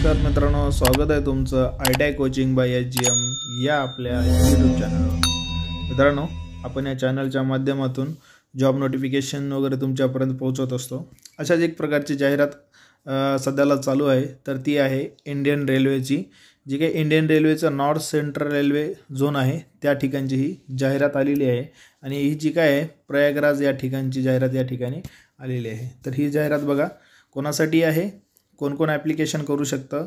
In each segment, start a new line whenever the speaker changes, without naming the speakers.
नमस्कार मित्रांनो स्वागत आहे तुमचं I I coaching by H G M या आपल्या यूट्यूब चॅनलवर मित्रांनो आपण या चॅनलच्या माध्यमातून जॉब नोटिफिकेशन वगैरे तुमच्यापर्यंत पोहोचवत असतो अशाच एक प्रकारची जाहिरात सध्याला चालू आहे तर ती आहे इंडियन रेल्वेची जी काही इंडियन रेल्वेचं नॉर्थ सेंट्रल रेल्वे झोन आहे त्या ठिकाणची ही जाहिरात आलेली आहे आणि ही जी काय आहे प्रयागराज या ठिकाणची जाहिरात या ठिकाणी आलेली आहे तर ही जाहिरात बघा कोणासाठी आहे कोणकोण ॲप्लिकेशन करू शकतं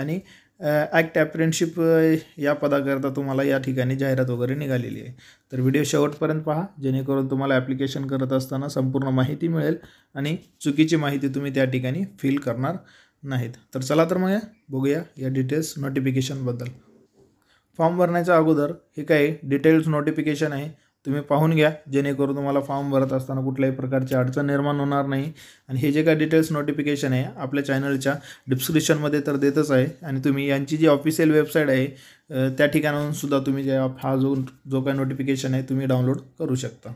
आणि ॲक्ट ॲप्रेनशिप या पदाकरता तुम्हाला या ठिकाणी जाहिरात वगैरे निघालेली आहे तर व्हिडिओ शेवटपर्यंत पहा जेणेकरून तुम्हाला ॲप्लिकेशन करत असताना संपूर्ण माहिती मिळेल आणि चुकीची माहिती तुम्ही त्या ठिकाणी फिल करणार नाहीत तर चला तर मग बघूया या डिटेल्स नोटिफिकेशनबद्दल फॉर्म भरण्याच्या अगोदर हे काही डिटेल्स नोटिफिकेशन आहे तुम्ही पाहून घ्या जेणेकरून तुम्हाला फॉर्म भरत असताना कुठल्याही प्रकारची अडचण निर्माण होणार नाही आणि हे जे काही डिटेल्स नोटिफिकेशन आहे आपल्या चॅनलच्या डिस्क्रिप्शनमध्ये तर देतच आहे आणि तुम्ही यांची जी ऑफिशियल वेबसाईट आहे त्या ठिकाणाहून सुद्धा तुम्ही जे हा जो जो काय नोटिफिकेशन आहे तुम्ही डाउनलोड करू शकता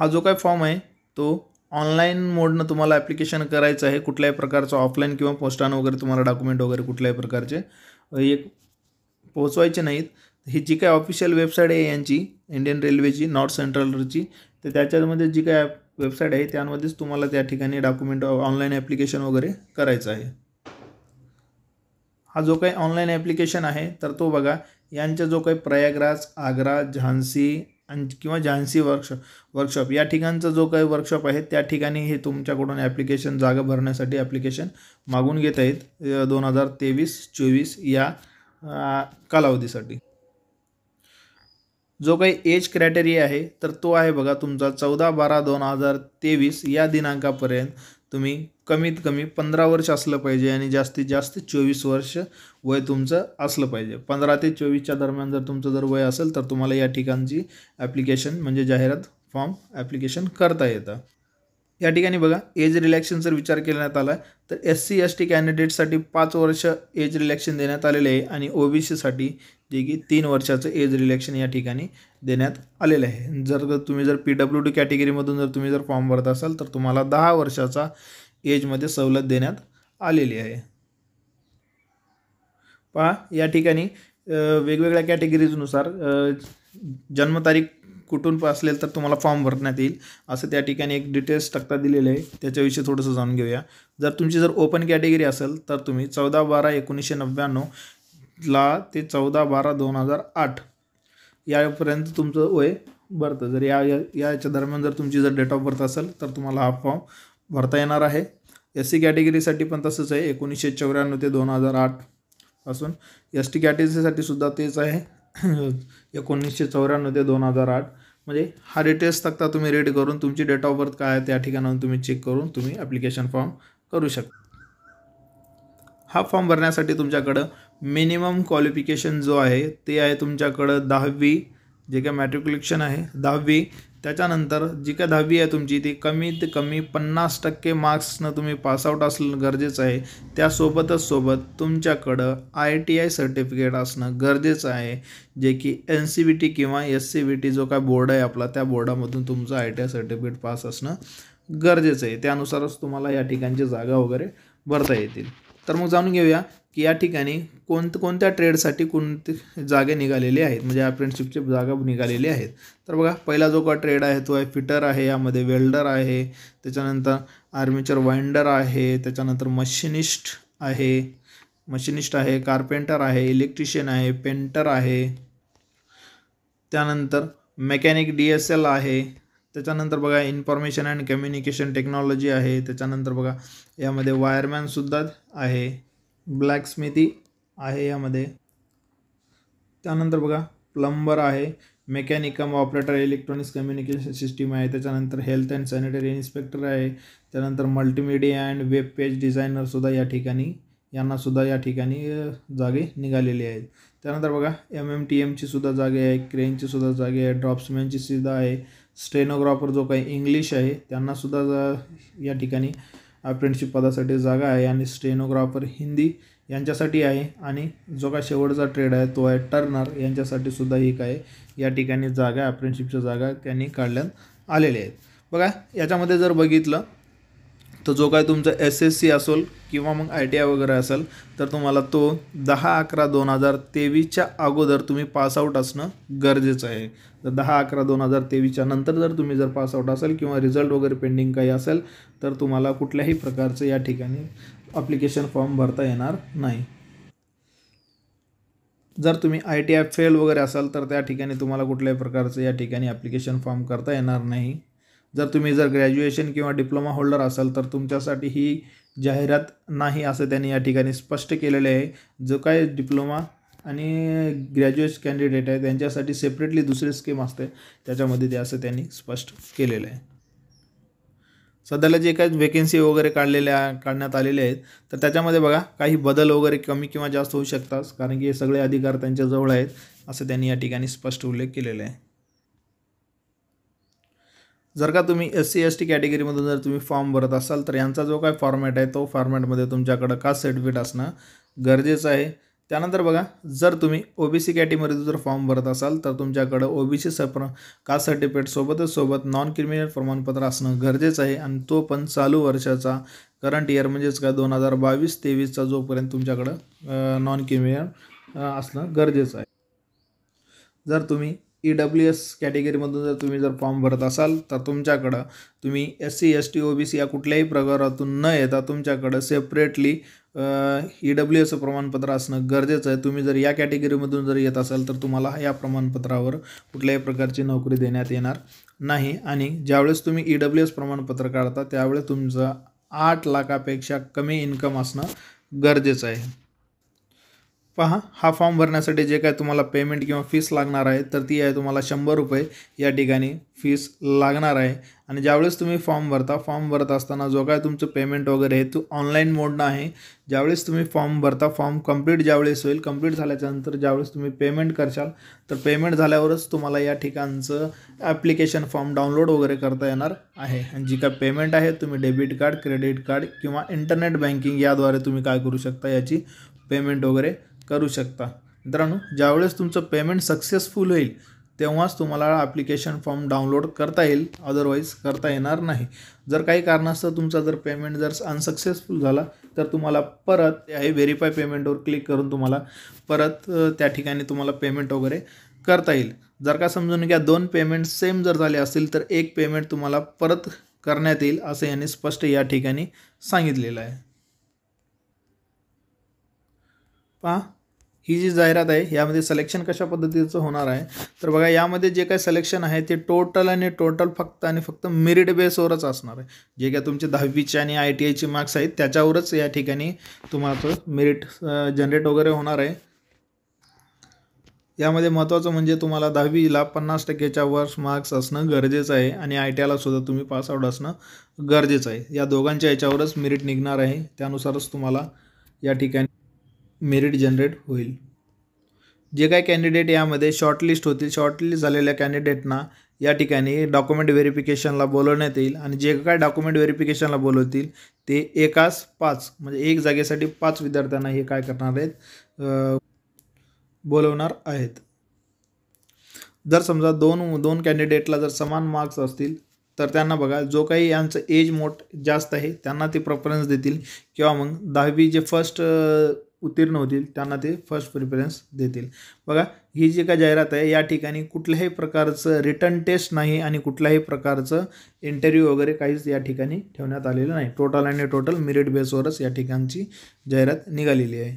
हा जो काय फॉर्म आहे तो ऑनलाईन मोडनं तुम्हाला ॲप्लिकेशन करायचं आहे कुठल्याही प्रकारचं ऑफलाईन किंवा पोस्टानं वगैरे तुम्हाला डॉक्युमेंट वगैरे कुठल्याही प्रकारचे एक पोचवायचे नाहीत ही जी काय ऑफिशियल वेबसाईट आहे यांची इंडियन रेल्वेची नॉर्थ सेंट्रलची तर त्याच्यामध्ये जी काय वेबसाईट आहे त्यामध्येच तुम्हाला त्या ठिकाणी डॉक्युमेंट ऑनलाईन ॲप्लिकेशन वगैरे करायचं आहे हा जो काही ऑनलाईन ॲप्लिकेशन आहे तर तो बघा यांचा जो काही प्रयागराज आग्रा झांसी आणि किंवा झांसी वर्कशॉप वर्कशॉप या ठिकाणचा जो काही वर्कशॉप आहे त्या ठिकाणी हे तुमच्याकडून ॲप्लिकेशन जागा भरण्यासाठी ॲप्लिकेशन मागून घेत आहेत दोन हजार तेवीस चोवीस या कालावधीसाठी जो काही एज क्रायटेरिया आहे तर तो आहे बघा तुमचा चौदा बारा दोन हजार तेवीस या दिनांकापर्यंत तुम्ही कमीत कमी पंधरा वर्ष असलं पाहिजे आणि जास्तीत जास्त चोवीस वर्ष वय तुमचं असलं पाहिजे पंधरा ते चोवीसच्या दरम्यान जर तुमचं जर वय असेल तर तुम्हाला या ठिकाणची ॲप्लिकेशन म्हणजे जाहिरात फॉर्म ॲप्लिकेशन करता येतं या ठिकाणी बघा एज रिलॅक्शन जर विचार करण्यात आला तर एस सी एस टी कॅन्डिडेटसाठी पाच वर्ष एज रिलॅक्शन देण्यात आलेले आहे आणि ओ बी सीसाठी जे की तीन वर्षाचं एज रिलॅक्शन या ठिकाणी देण्यात आलेलं आहे जर तुम्ही जर पी डब्ल्यू डी कॅटेगरीमधून जर तुम्ही जर फॉर्म भरत असाल तर तुम्हाला दहा वर्षाचा एजमध्ये सवलत देण्यात आलेली आहे पहा या ठिकाणी वेगवेगळ्या कॅटेगरीजनुसार जन्मतारीख कुठून असेल तर तुम्हाला फॉर्म भरण्यात येईल असं त्या ठिकाणी एक डिटेल्स तक्ता दिलेलं आहे त्याच्याविषयी थोडंसं जाणून घेऊया जर तुमची जर ओपन कॅटेगरी असेल तर तुम्ही चौदा बारा एकोणीसशे नव्याण्णवला ते चौदा बारा दोन हजार आठ यापर्यंत तुमचं वय भरतं जर या याच्या दरम्यान जर तुमची जर डेट ऑफ बर्थ असेल तर तुम्हाला हा फॉर्म भरता येणार आहे एस सी कॅटेगरीसाठी पण तसंच आहे एकोणीसशे चौऱ्याण्णव ते दोन हजार आठपासून एस टी कॅटेगरीसाठी सुद्धा तेच आहे एकोणीसशे चौऱ्याण्णव ते दोन हजार आठ म्हणजे हा डिटेल्स तक्ता तुम्ही रेड करून तुमची डेट ऑफ बर्थ काय आहे त्या ठिकाणाहून तुम्ही चेक करून तुम्ही ॲप्लिकेशन फॉर्म करू शकता हा फॉर्म भरण्यासाठी तुमच्याकडं मिनिमम क्वालिफिकेशन जो आहे ते आहे तुमच्याकडं दहावी जे काय मॅट्रिक्युलेशन आहे दहावी त्याच्यानंतर जी काय दहावी आहे तुमची ती कमीत कमी पन्नास टक्के मार्क्सनं तुम्ही पासआउट असणं गरजेचं आहे त्यासोबतच सोबत तुमच्याकडं आय टी आय सर्टिफिकेट असणं गरजेचं आहे जे की एन सी बी टी किंवा एस सी बी टी जो काय बोर्ड आहे आपला त्या बोर्डामधून तुमचं I T I certificate pass असणं गरजेचं आहे त्यानुसारच तुम्हाला या ठिकाणची जागा वगैरे भरता येतील तर मग जाणून घेऊया की या ठिकाणी कोणत कोणत्या ट्रेडसाठी कोणते जागे निघालेले आहेत म्हणजे अप्रेंटिसशिपचे जागा निघालेले आहेत तर बघा पहिला जो का ट्रेड आहे तो आहे फिटर आहे यामध्ये वेल्डर आहे त्याच्यानंतर आर्मेचर वाइंडर आहे त्याच्यानंतर मशिनिस्ट आहे मशिनिस्ट आहे कार्पेंटर आहे इलेक्ट्रिशियन आहे पेंटर आहे त्यानंतर मेकॅनिक डी एस एल आहे त्याच्यानंतर बघा इन्फॉर्मेशन अँड कम्युनिकेशन टेक्नॉलॉजी आहे त्याच्यानंतर बघा यामध्ये वायरमॅनसुद्धा आहे ब्लॅकस्मिती आहे यामध्ये त्यानंतर बघा प्लंबर आहे mechanic cum operator electronics communication system आहे त्याच्यानंतर हेल्थ अँड सॅनिटरी इन्स्पेक्टर आहे त्यानंतर मल्टीमीडिया अँड वेब पेज डिझायनरसुद्धा या ठिकाणी यांनासुद्धा या ठिकाणी जागे निघालेले आहेत त्यानंतर बघा एम एम टी एमची सुद्धा जागे आहे क्रेनचीसुद्धा सुद्धा जागे आहे ड्रॉप्समॅनची सुद्धा आहे स्टेनोग्राफर जो काही इंग्लिश आहे त्यांनासुद्धा या ठिकाणी अप्रेंटशिप पदासाठी जागा आहे आणि स्टेनोग्राफर हिंदी यांच्यासाठी आहे आणि जो का शेवटचा ट्रेड आहे तो आहे टर्नर यांच्यासाठी सुद्धा एक आहे या ठिकाणी जागा अप्रेंटशिपच्या जागा त्यांनी काढण्यात आलेल्या आहेत बघा याच्यामध्ये जर बघितलं तर जो काय तुमचा एस एस सी असेल किंवा मग आय टी आय वगैरे असेल तर तुम्हाला तो दहा अकरा दोन हजार तेवीसच्या अगोदर तुम्ही पासआउट असणं गरजेचं आहे तर दहा अकरा दोन हजार तेवीसच्या नंतर जर तुम्ही जर पासआउट असाल किंवा रिझल्ट वगैरे पेंडिंग काही असेल तर तुम्हाला कुठल्याही प्रकारचं या ठिकाणी अप्लिकेशन फॉर्म भरता येणार नाही जर तुम्ही आय टी आय फेल वगैरे असाल तर त्या ठिकाणी तुम्हाला कुठल्याही प्रकारचं या ठिकाणी ॲप्लिकेशन फॉर्म करता येणार नाही जर तुम्ही जर ग्रॅज्युएशन किंवा डिप्लोमा होल्डर असाल तर तुमच्यासाठी ही जाहिरात नाही असं त्यांनी या ठिकाणी स्पष्ट केलेले आहे जो काय डिप्लोमा आणि ग्रॅज्युएट कॅन्डिडेट आहे त्यांच्यासाठी सेपरेटली दुसरी स्कीम असते त्याच्यामध्ये ते असं त्यांनी स्पष्ट केलेलं आहे सध्याला जे काही वेकेन्सी वगैरे काढलेल्या काढण्यात आलेले आहेत तर त्याच्यामध्ये बघा काही बदल वगैरे कमी किंवा जास्त होऊ शकतात कारण की हे सगळे अधिकार त्यांच्याजवळ आहेत असं त्यांनी या ठिकाणी स्पष्ट उल्लेख केलेला आहे जर का तुम्ही एस सी एस टी कॅटेगरीमधून जर तुम्ही फॉर्म भरत असाल तर यांचा जो काय फॉर्मॅट आहे तो फॉर्मॅटमध्ये तुमच्याकडं कास्ट सर्टिफिकेट असणं गरजेचं आहे त्यानंतर बघा जर तुम्ही ओ बी सी कॅटेगरीमध्ये जर फॉर्म भरत असाल तर तुमच्याकडं ओ बी सी सप्र कास्ट सर्टिफिकेटसोबतच सोबत नॉन क्रिमिनल प्रमाणपत्र असणं गरजेचं आहे आणि तो पण चालू वर्षाचा करंट इयर म्हणजेच का दोन हजार बावीस तेवीसचा जोपर्यंत तुमच्याकडं नॉन क्रिमिनल असणं गरजेचं आहे जर तुम्ही ई डब्ल्यू एस कॅटेगरीमधून जर तुम्ही जर फॉर्म भरत असाल तर तुमच्याकडं तुम्ही S C S T O B C या कुठल्याही प्रकारातून न येता तुमच्याकडं सेपरेटली ई डब्ल्यू एसचं प्रमाणपत्र असणं गरजेचं आहे तुम्ही जर या कॅटेगरीमधून जर येत असाल तर तुम्हाला या प्रमाणपत्रावर कुठल्याही प्रकारची नोकरी देण्यात येणार नाही आणि ज्यावेळेस तुम्ही ई डब्ल्यू एस प्रमाणपत्र काढता त्यावेळेस तुमचं आठ लाखापेक्षा कमी इन्कम असणं गरजेचं आहे पहा हा फॉर्म भरण्यासाठी जे काय तुम्हाला पेमेंट किंवा फीस लागणार आहे तर ती आहे तुम्हाला शंभर रुपये या ठिकाणी फीस लागणार आहे आणि ज्यावेळेस तुम्ही फॉर्म भरता फॉर्म भरत असताना जो काय तुमचं पेमेंट वगैरे आहे तो ऑनलाईन मोडनं आहे ज्यावेळेस तुम्ही फॉर्म भरता फॉर्म कंप्लीट ज्यावेळेस होईल कंप्लीट झाल्याच्यानंतर ज्यावेळेस तुम्ही पेमेंट करशाल तर पेमेंट झाल्यावरच तुम्हाला या ठिकाणचं ॲप्लिकेशन फॉर्म डाउनलोड वगैरे करता येणार आहे आणि जी काय पेमेंट आहे तुम्ही डेबिट कार्ड क्रेडिट कार्ड किंवा इंटरनेट बँकिंग याद्वारे तुम्ही काय करू शकता याची पेमेंट वगैरे करू शकता मित्रांनो ज्यावेळेस तुमचं पेमेंट सक्सेसफुल होईल तेव्हाच तुम्हाला ॲप्लिकेशन फॉर्म डाउनलोड करता येईल अदरवाईज करता येणार नाही जर काही कारणास्तव तुमचा जर पेमेंट जर अनसक्सेसफुल झाला तर तुम्हाला परत हे व्हेरीफाय पेमेंटवर क्लिक करून तुम्हाला परत त्या ठिकाणी तुम्हाला पेमेंट वगैरे करता येईल जर का समजून घ्या दोन पेमेंट सेम जर झाले असतील तर एक पेमेंट तुम्हाला परत करण्यात येईल असं यांनी स्पष्ट या ठिकाणी सांगितलेलं आहे पहा ही जी जाहिरात आहे यामध्ये सलेक्शन कशा पद्धतीचं होणार आहे तर बघा यामध्ये जे काही सलेक्शन आहे ते टोटल आणि टोटल फक्त आणि फक्त मेरिट बेसवरच असणार आहे जे काय तुमचे दहावीचे आणि आय टी आयचे मार्क्स आहेत त्याच्यावरच या ठिकाणी तुम्हाला मेरिट जनरेट वगैरे होणार आहे यामध्ये महत्त्वाचं म्हणजे तुम्हाला दहावीला पन्नास टक्केच्या वर मार्क्स असणं गरजेचं आहे आणि आय टी आयलासुद्धा सुद्धा तुम्ही पासआउट असणं गरजेचं आहे या दोघांच्या याच्यावरच मेरिट निघणार आहे त्यानुसारच तुम्हाला या ठिकाणी मेरिट जनरेट होईल जे काही कॅन्डिडेट यामध्ये शॉर्टलिस्ट होतील शॉर्टलिस्ट झालेल्या कॅन्डिडेटना या ठिकाणी डॉक्युमेंट व्हेरिफिकेशनला बोलवण्यात येईल आणि जे काय डॉक्युमेंट व्हेरिफिकेशनला बोलवतील ते एकास पाच म्हणजे एक जागेसाठी पाच विद्यार्थ्यांना हे काय करणार आहेत बोलवणार आहेत जर समजा दोन दोन कॅन्डिडेटला जर समान मार्क्स असतील तर त्यांना बघा जो काही यांचं एज मोठ जास्त आहे त्यांना ते प्रेफरन्स देतील किंवा मग दहावी जे फर्स्ट उत्तीर्ण होतील त्यांना ते फर्स्ट प्रिफरन्स देतील बघा ही जी काय जाहिरात आहे या ठिकाणी कुठल्याही प्रकारचं रिटर्न टेस्ट नाही आणि कुठल्याही प्रकारचं इंटरव्ह्यू वगैरे काहीच या ठिकाणी ठेवण्यात आलेलं नाही टोटल आणि टोटल मेरिट बेसवरच या ठिकाणची जाहिरात निघालेली आहे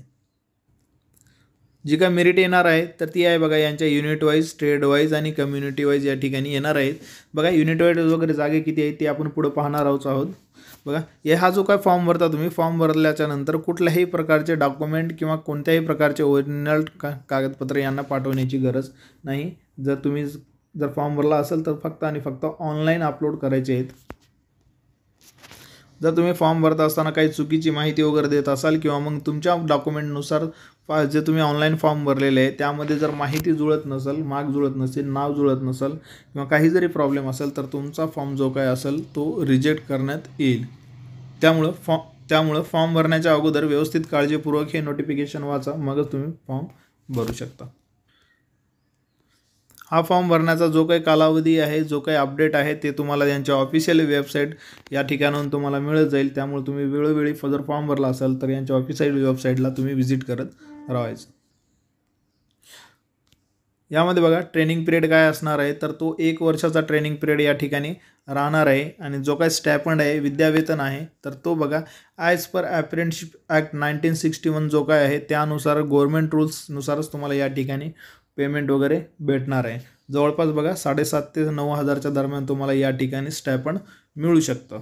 जी काय मेरिट येणार आहे तर ती आहे बघा यांच्या युनिट वाईज ट्रेड वाईज आणि कम्युनिटी वाईज या ठिकाणी येणार आहेत बघा युनिट वाईज वगैरे जागे किती आहेत ते आपण पुढं पाहणार आहोत आहोत बघा हे हा जो काय फॉर्म भरता तुम्ही फॉर्म भरल्याच्या नंतर कुठल्याही प्रकारचे डॉक्युमेंट किंवा कोणत्याही प्रकारचे ओरिजिनल का कागदपत्र यांना पाठवण्याची गरज नाही जर तुम्ही जर फॉर्म भरला असेल तर फक्त आणि फक्त ऑनलाईन अपलोड करायचे आहेत जर तुम्ही फॉर्म भरत असताना काही चुकीची माहिती वगैरे देत असाल किंवा मग तुमच्या डॉक्युमेंटनुसार फा जे तुम्ही ऑनलाईन फॉर्म भरलेले आहे त्यामध्ये जर माहिती जुळत नसेल मार्क जुळत नसेल नाव जुळत नसेल किंवा काही जरी प्रॉब्लेम असेल तर तुमचा फॉर्म जो काय असेल तो रिजेक्ट करण्यात येईल त्यामुळं फॉ त्यामुळं फॉर्म भरण्याच्या अगोदर व्यवस्थित काळजीपूर्वक हे नोटिफिकेशन वाचा मगच तुम्ही फॉर्म भरू शकता हा फॉर्म भरण्याचा जो काही कालावधी आहे जो काही अपडेट आहे ते तुम्हाला त्यांच्या ऑफिशियल वेबसाईट या ठिकाणाहून तुम्हाला मिळत जाईल त्यामुळे तुम्ही वेळोवेळी जर फॉर्म भरला असाल तर यांच्या ऑफिशियल वेबसाईटला तुम्ही व्हिजिट करत राहायचं यामध्ये बघा ट्रेनिंग पिरियड काय असणार आहे तर तो एक वर्षाचा ट्रेनिंग पिरियड या ठिकाणी राहणार आहे आणि जो काय स्टॅपंड आहे विद्यावेतन आहे तर तो बघा as per apprenticeship act nineteen sixty one जो काय आहे त्यानुसार गव्हर्मेंट रूल्सनुसारच तुम्हाला या ठिकाणी पेमेंट वगैरे भेटणार आहे जवळपास बघा साडेसात ते नऊ हजारच्या दरम्यान तुम्हाला या ठिकाणी स्टॅपण मिळू शकतं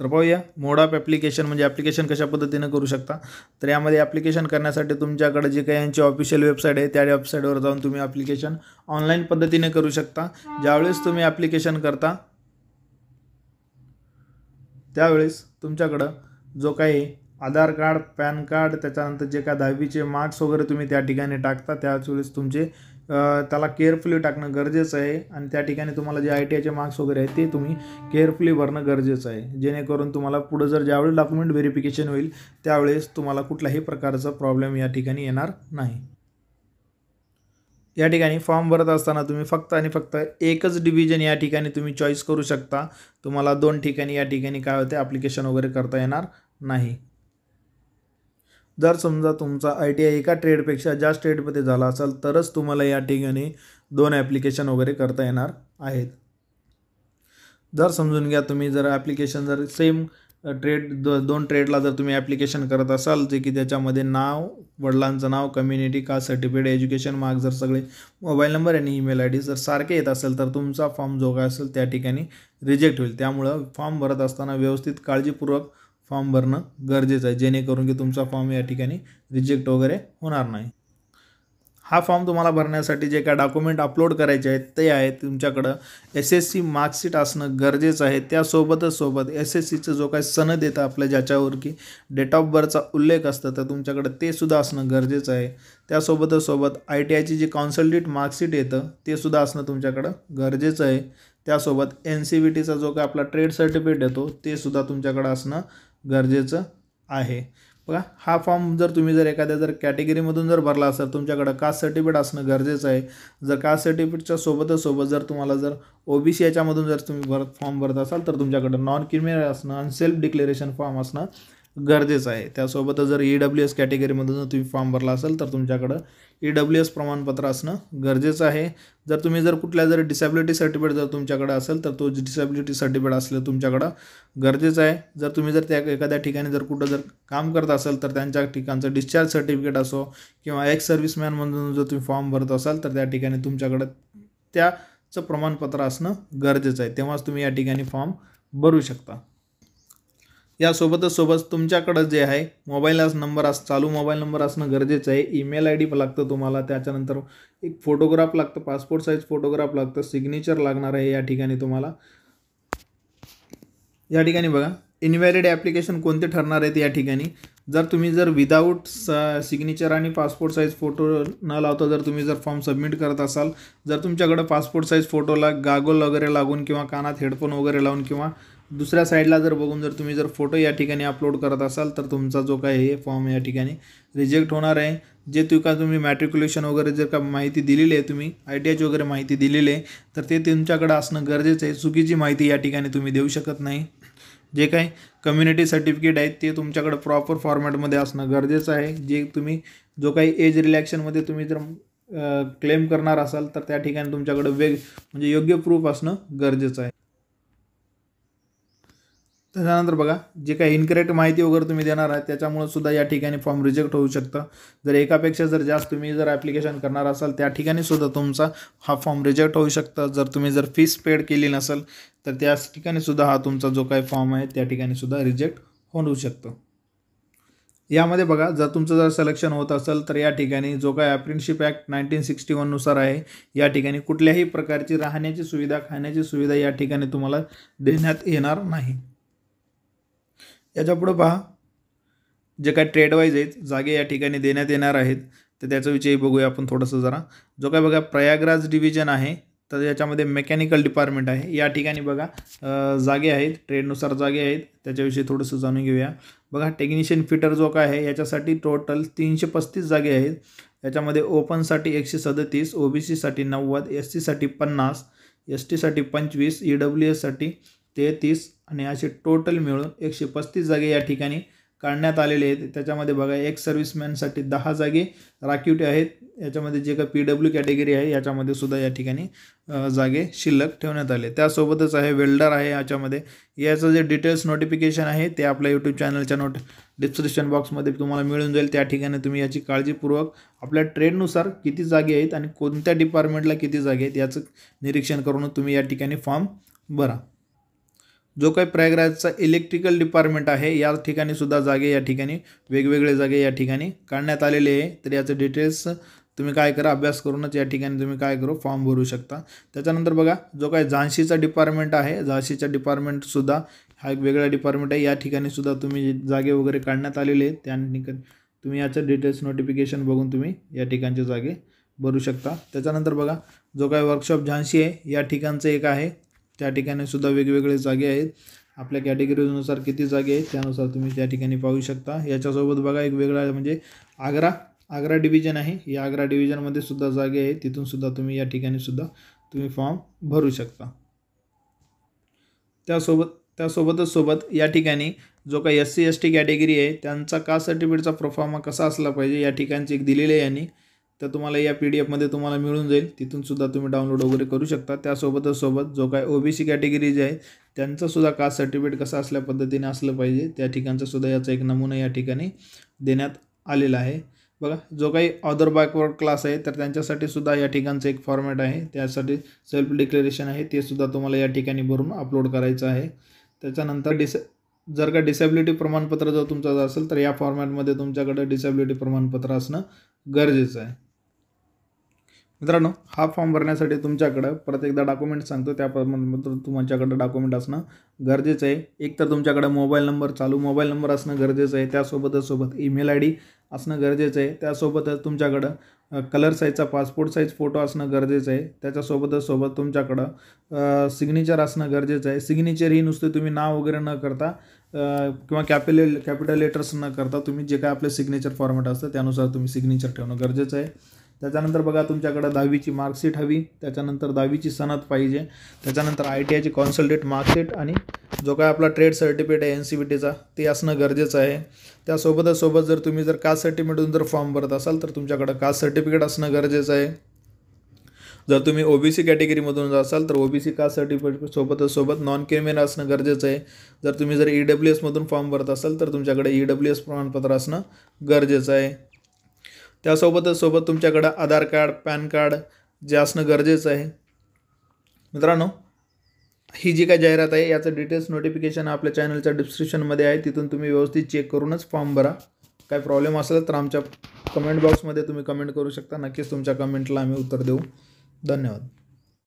तर पाहूया मोडाप ॲप्लिकेशन म्हणजे ॲप्लिकेशन कशा पद्धतीने करू शकता तर यामध्ये ॲप्लिकेशन करण्यासाठी तुमच्याकडे जी काही यांची ऑफिशियल वेबसाईट आहे त्या वेबसाईटवर जाऊन तुम्ही ॲप्लिकेशन ऑनलाईन पद्धतीने करू शकता ज्यावेळेस तुम्ही ॲप्लिकेशन करता त्यावेळेस तुमच्याकडं जो काही आधार कार्ड पॅन कार्ड त्याच्यानंतर जे काय दहावीचे मार्क्स वगैरे तुम्ही त्या ठिकाणी टाकता त्याच वेळेस तुमचे त्याला केअरफुली टाकणं गरजेचं आहे आणि त्या ठिकाणी तुम्हाला जे आय टी आयचे मार्क्स वगैरे आहेत ते तुम्ही केअरफुली भरणं गरजेचं आहे जेणेकरून तुम्हाला पुढं जर ज्यावेळी डॉक्युमेंट व्हेरिफिकेशन होईल त्यावेळेस तुम्हाला कुठल्याही प्रकारचा प्रॉब्लेम या ठिकाणी येणार नाही या ठिकाणी फॉर्म भरत असताना तुम्ही फक्त आणि फक्त एकच डिव्हिजन या ठिकाणी तुम्ही चॉईस करू शकता तुम्हाला दोन ठिकाणी या ठिकाणी काय होते ॲप्लिकेशन वगैरे करता येणार नाही जर समजा तुमचा आय टी आय एका ट्रेडपेक्षा जास्त ट्रेडमध्ये झाला असाल तरच तुम्हाला या ठिकाणी दोन ॲप्लिकेशन वगैरे करता येणार आहेत जर समजून घ्या तुम्ही जर ॲप्लिकेशन जर सेम ट्रेड दोन ट्रेडला जर तुम्ही ॲप्लिकेशन करत असाल जे की त्याच्यामध्ये नाव वडिलांचं नाव community caste certificate education mark जर सगळे मोबाईल नंबर आणि ईमेल आय डी जर सारखे येत असेल तर तुमचा फॉर्म जो काय असेल त्या ठिकाणी रिजेक्ट होईल त्यामुळं फॉर्म भरत असताना व्यवस्थित काळजीपूर्वक फॉर्म भरणं गरजेचं आहे जेणेकरून की तुमचा फॉर्म या ठिकाणी रिजेक्ट वगैरे होणार नाही हा फॉर्म तुम्हाला भरण्यासाठी जे काय डॉक्युमेंट अपलोड करायचे आहेत ते आहे तुमच्याकडं एस एस सी मार्कशीट असणं गरजेचं आहे त्यासोबतच सोबत एस एस सीचं जो काय सनद येतं आपल्या ज्याच्यावर की डेट ऑफ बर्थचा उल्लेख असतं तर तुमच्याकडं ते सुद्धा असणं गरजेचं आहे त्यासोबतच सोबत आय टी आयची जी कॉन्सल्टेट मार्कशीट येतं ते सुद्धा असणं तुमच्याकडं गरजेचं आहे त्यासोबत एन सी व्ही टीचा जो काय आपला ट्रेड सर्टिफिकेट येतो ते सुद्धा तुमच्याकडं असणं गरजेचं आहे बघा हा फॉर्म जर तुम्ही जर एखाद्या जर कॅटेगरीमधून जर भरला असेल तुमच्याकडं कास्ट सर्टिफिकेट असणं गरजेचं आहे जर कास्ट सर्टिफिकेटच्या सोबतच सोबत जर तुम्हाला जर ओबीसी याच्यामधून जर तुम्ही भरत फॉर्म भरत असाल तर तुमच्याकडं नॉन क्रिमिनल असणं अनसेल्फ सेल्फ डिक्लेरेशन फॉर्म असणं गरजेचं आहे त्यासोबतच जर ई डब्ल्यू एस कॅटेगरीमधून जर तुम्ही फॉर्म भरला असेल तर तुमच्याकडं ई डब्ल्यू एस प्रमाणपत्र असणं गरजेचं आहे जर तुम्ही जर कुठल्या जर डिसॅबिलिटी सर्टिफिकेट जर तुमच्याकडं असेल तर तो डिसॅबिलिटी सर्टिफिकेट असलं तुमच्याकडं गरजेचं आहे जर तुम्ही जर त्या एखाद्या ठिकाणी जर कुठं जर काम करत असाल तर त्यांच्या ठिकाणचं डिस्चार्ज सर्टिफिकेट असो किंवा एक्स सर्व्हिसमॅन म्हणून जर तुम्ही फॉर्म भरत असाल तर त्या ठिकाणी तुमच्याकडं त्याचं प्रमाणपत्र असणं गरजेचं आहे तेव्हाच तुम्ही या ठिकाणी फॉर्म भरू शकता यासोबतच सोबत तुमच्याकडं जे आहे मोबाईल नंबर अस चालू मोबाईल नंबर असणं गरजेचं आहे ईमेल आय डी लागतं तुम्हाला त्याच्यानंतर एक फोटोग्राफ लागतं पासपोर्ट साईज फोटोग्राफ लागतं सिग्नेचर लागणार आहे या ठिकाणी तुम्हाला या ठिकाणी बघा इनवॅलिड ॲप्लिकेशन कोणते ठरणार आहेत या ठिकाणी जर तुम्ही जर विदाऊट स सिग्नेचर आणि पासपोर्ट साईज फोटो न लावता जर तुम्ही जर फॉर्म सबमिट करत असाल जर तुमच्याकडं पासपोर्ट साईज फोटोला गागोल वगैरे लागून किंवा कानात हेडफोन वगैरे लावून किंवा दुसऱ्या साईडला जर बघून जर तुम्ही जर फोटो या ठिकाणी अपलोड करत असाल तर तुमचा जो काय हे फॉर्म या ठिकाणी रिजेक्ट होणार आहे जे तु का तुम्ही मॅट्रिक्युलेशन वगैरे जर का माहिती दिलेली आहे तुम्ही आय टी आयची वगैरे माहिती दिलेली आहे तर ते तुमच्याकडं असणं गरजेचं आहे चुकीची माहिती या ठिकाणी तुम्ही देऊ शकत नाही जे काही कम्युनिटी सर्टिफिकेट आहेत ते तुमच्याकडं प्रॉपर फॉर्मॅटमध्ये असणं गरजेचं आहे जे तुम्ही जो काही एज रिलॅक्शनमध्ये तुम्ही जर क्लेम करणार असाल तर त्या ठिकाणी तुमच्याकडं वेग म्हणजे योग्य प्रूफ असणं गरजेचं आहे त्याच्यानंतर बघा जे काही इनकरेक्ट माहिती वगैरे तुम्ही देणार आहात त्याच्यामुळे सुद्धा या ठिकाणी फॉर्म रिजेक्ट होऊ शकतं जर एकापेक्षा जर जास्त तुम्ही जर ॲप्लिकेशन करणार असाल त्या ठिकाणी सुद्धा तुमचा हा फॉर्म रिजेक्ट होऊ शकता जर तुम्ही जर फीस पेड केली नसेल तर त्या ठिकाणी सुद्धा हा तुमचा जो काही फॉर्म आहे त्या ठिकाणी सुद्धा रिजेक्ट होऊ शकतो यामध्ये बघा जर तुमचं जर सिलेक्शन होत असेल तर या ठिकाणी जो काय अप्रेंटशिप ॲक्ट नाईन्टीन सिक्स्टी वननुसार आहे या ठिकाणी कुठल्याही प्रकारची राहण्याची सुविधा खाण्याची सुविधा या ठिकाणी तुम्हाला देण्यात येणार नाही याच्यापुढं पहा जे काय ट्रेडवाईज आहेत जागे या ठिकाणी देण्यात येणार आहेत तर त्याचा विषयी बघूया आपण थोडंसं जरा जो काय बघा प्रयागराज डिव्हिजन आहे तर याच्यामध्ये मेकॅनिकल डिपार्टमेंट आहे या ठिकाणी बघा जागे आहेत ट्रेडनुसार जागे आहेत त्याच्याविषयी थोडंसं जाणून घेऊया बघा टेक्निशियन फिटर जो काय आहे याच्यासाठी टोटल तीनशे पस्तीस जागे आहेत याच्यामध्ये ओपनसाठी एकशे सदतीस ओ बी सीसाठी नव्वद एस सीसाठी पन्नास एस टीसाठी पंचवीस ई e डब्ल्यू एससाठी तेहतीस आणि असे टोटल मिळून एकशे पस्तीस जागे या ठिकाणी काढण्यात आलेले आहेत त्याच्यामध्ये बघा एक सर्व्हिसमॅनसाठी दहा जागे राखीव आहेत याच्यामध्ये जे का पी डब्ल्यू कॅटेगरी आहे याच्यामध्ये सुद्धा या ठिकाणी जागे शिल्लक ठेवण्यात आले त्यासोबतच आहे वेल्डर आहे याच्यामध्ये याचं जे डिटेल्स नोटिफिकेशन आहे ते आपल्या यूट्यूब चॅनलच्या नोट डिस्क्रिप्शन बॉक्समध्ये तुम्हाला मिळून जाईल त्या ठिकाणी तुम्ही याची काळजीपूर्वक आपल्या ट्रेडनुसार किती जागे आहेत आणि कोणत्या डिपार्टमेंटला किती जागे आहेत याचं निरीक्षण करून तुम्ही या ठिकाणी फॉर्म भरा जो काही प्रयागराजचा इलेक्ट्रिकल डिपार्टमेंट आहे या ठिकाणी सुद्धा जागे या ठिकाणी वेगवेगळे जागे या ठिकाणी काढण्यात आलेले आहे तर याचे डिटेल्स तुम्ही काय करा अभ्यास करूनच या ठिकाणी तुम्ही काय करू फॉर्म भरू शकता त्याच्यानंतर बघा जो काय झांशीचा डिपार्टमेंट आहे झांशीचा डिपार्टमेंटसुद्धा हा एक वेगळा डिपार्टमेंट आहे या ठिकाणी सुद्धा तुम्ही जागे वगैरे काढण्यात आलेले आहेत त्या तुम्ही याचं डिटेल्स नोटिफिकेशन बघून तुम्ही या ठिकाणचे जागे भरू शकता त्याच्यानंतर बघा जो काय वर्कशॉप झांशी आहे या ठिकाणचं एक आहे त्या ठिकाणी सुद्धा वेगवेगळे जागे आहेत आपल्या कॅटेगरीनुसार किती जागे आहेत त्यानुसार तुम्ही त्या ठिकाणी पाहू शकता याच्यासोबत बघा एक वेगळा म्हणजे आग्रा आग्रा डिव्हिजन आहे या आग्रा डिव्हिजनमध्ये सुद्धा जागे आहे तिथून सुद्धा तुम्ही या ठिकाणी सुद्धा तुम्ही फॉर्म भरू शकता त्यासोबत त्यासोबतच सोबत या ठिकाणी जो काही S C S T category आहे त्यांचा कास्ट सर्टिफिकेटचा प्रोफॉर्मा कसा असला पाहिजे या ठिकाणचे एक दिलेले आहे यांनी तर तुम्हाला या पी डी एफमध्ये तुम्हाला मिळून जाईल तिथूनसुद्धा तुम्ही डाउनलोड वगैरे करू शकता त्यासोबतच सोबत जो काय ओ बी सी कॅटेगरी जे आहे त्यांचंसुद्धा कास्ट सर्टिफिकेट कसं असल्या पद्धतीने असलं पाहिजे त्या ठिकाणचासुद्धा याचा एक नमुना या ठिकाणी देण्यात आलेला आहे बघा जो काही अदर बॅकवर्ड क्लास आहे तर त्यांच्यासाठी सुद्धा या ठिकाणचं एक फॉर्मॅट आहे त्यासाठी सेल्फ डिक्लेरेशन आहे ते सुद्धा तुम्हाला या ठिकाणी भरून अपलोड करायचं आहे त्याच्यानंतर डिस जर का डिसेबिलिटी प्रमाणपत्र जर तुमचं असेल तर या फॉर्मॅटमध्ये तुमच्याकडं डिसेबिलिटी प्रमाणपत्र असणं गरजेचं आहे मित्रांनो हा फॉर्म भरण्यासाठी तुमच्याकडं परत एकदा डॉक्युमेंट सांगतो त्या तुमच्याकडं डॉक्युमेंट असणं गरजेचं आहे एक तर तुमच्याकडं मोबाईल नंबर चालू मोबाईल नंबर असणं गरजेचं आहे त्यासोबतच सोबत ईमेल आय डी असणं गरजेचं आहे त्यासोबतच तुमच्याकडं कलर साईजचा पासपोर्ट साईज फोटो असणं गरजेचं आहे त्याच्यासोबतच सोबत तुमच्याकडं सिग्नेचर असणं गरजेचं आहे सिग्नेचर ही नुसते तुम्ही नाव वगैरे न करता किंवा कॅपिटल कॅपिटल लेटर्स न करता तुम्ही जे काय आपलं सिग्नेचर फॉर्मॅट असतं त्यानुसार तुम्ही सिग्नेचर ठेवणं गरजेचं आहे त्याच्यानंतर बघा तुमच्याकडं दहावीची मार्कशीट हवी त्याच्यानंतर दहावीची सनद पाहिजे त्याच्यानंतर आय टी आयची कॉन्सल्टेट मार्कशीट आणि जो काय आपला ट्रेड सर्टिफिकेट आहे एन सी बी टीचा ते असणं गरजेचं आहे त्यासोबतच सोबत जर तुम्ही जर कास्ट सर्टिफिकेटून जर फॉर्म भरत असाल तर तुमच्याकडं कास्ट सर्टिफिकेट असणं गरजेचं आहे जर तुम्ही ओबीसी कॅटेगरीमधून असाल तर ओबीसी कास्ट सर्टिफिकेट सोबतच सोबत नॉन क्रिमिनल असणं गरजेचं आहे जर तुम्ही जर ई डब्ल्यू एसमधून फॉर्म भरत असाल तर तुमच्याकडे ई डब्ल्यू एस प्रमाणपत्र असणं गरजेचं आहे त्यासोबतच सोबत तुमच्याकडं आधार कार्ड पॅन कार्ड जे असणं गरजेचं आहे मित्रांनो ही जी काय जाहिरात आहे याचं डिटेल्स नोटिफिकेशन आपल्या चॅनलच्या डिस्क्रिप्शनमध्ये आहे तिथून तुम्ही व्यवस्थित चेक करूनच फॉर्म भरा काय प्रॉब्लेम असेल तर आमच्या कमेंट बॉक्समध्ये तुम्ही कमेंट करू शकता नक्कीच तुमच्या कमेंटला आम्ही उत्तर देऊ धन्यवाद